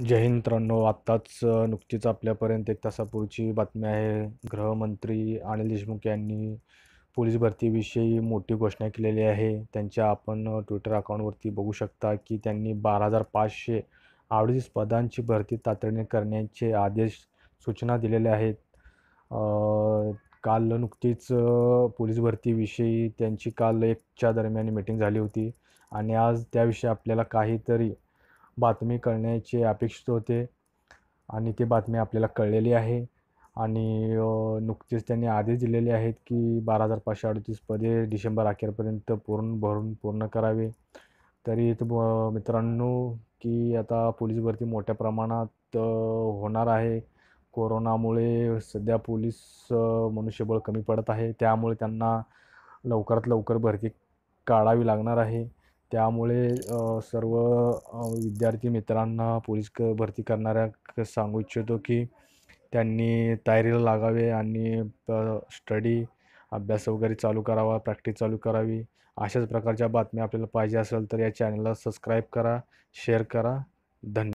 जय हिंद मित्रांनो आत्ताच नुकतीच आपल्यापर्यंत एक तासापूर्वीची बातमी आहे गृहमंत्री अनिल देशमुख यांनी पोलीस भरतीविषयी मोठी घोषणा केलेली आहे त्यांच्या आपण ट्विटर अकाउंटवरती बघू शकता की त्यांनी बारा हजार पाचशे अडतीस पदांची भरती तातडीने करण्याचे आदेश सूचना दिलेल्या आहेत काल नुकतीच पोलीस भरतीविषयी त्यांची काल एकच्या दरम्यान मीटिंग झाली होती आणि आज त्याविषयी आपल्याला काहीतरी बातमी कळण्याचे अपेक्षित होते आणि ती बातमी आपल्याला कळलेली आहे आणि नुकतीच त्यांनी आदेश दिलेले आहेत की बारा हजार पाचशे अडतीस पदे डिसेंबर अखेरपर्यंत पूर्ण भरून पूर्ण करावे तरी मित्रांनो की आता पोलीस भरती मोठ्या प्रमाणात होणार आहे कोरोनामुळे सध्या पोलीस मनुष्यबळ कमी पडत आहे त्यामुळे त्यांना लवकरात लवकर भरती काढावी लागणार आहे त्यामुळे सर्व विद्यार्थी मित्रांना पोलीस क भरती करणाऱ्या सांगू इच्छितो की त्यांनी तयारीला लागावे आणि स्टडी अभ्यास वगैरे चालू करावा प्रॅक्टिस चालू करावी अशाच प्रकारच्या बातम्या आपल्याला पाहिजे असेल तर या चॅनलला सबस्क्राईब करा शेअर करा धन्यवाद